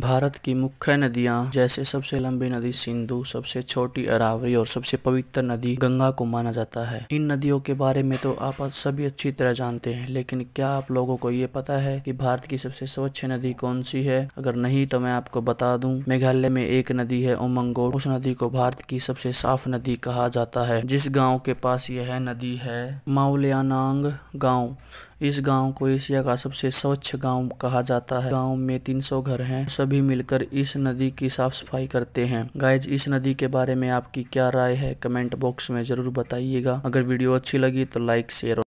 भारत की मुख्य नदियां जैसे सबसे लंबी नदी सिंधु सबसे छोटी अरावरी और सबसे पवित्र नदी गंगा को माना जाता है इन नदियों के बारे में तो आप सभी अच्छी तरह जानते हैं लेकिन क्या आप लोगों को ये पता है कि भारत की सबसे स्वच्छ नदी कौन सी है अगर नहीं तो मैं आपको बता दूं मेघालय में एक नदी है उमंगो उस नदी को भारत की सबसे साफ नदी कहा जाता है जिस गाँव के पास यह नदी है माउलियानांग गाँव इस गांव को एशिया का सबसे स्वच्छ गांव कहा जाता है गांव में 300 घर हैं सभी मिलकर इस नदी की साफ सफाई करते हैं गाइज इस नदी के बारे में आपकी क्या राय है कमेंट बॉक्स में जरूर बताइएगा अगर वीडियो अच्छी लगी तो लाइक शेयर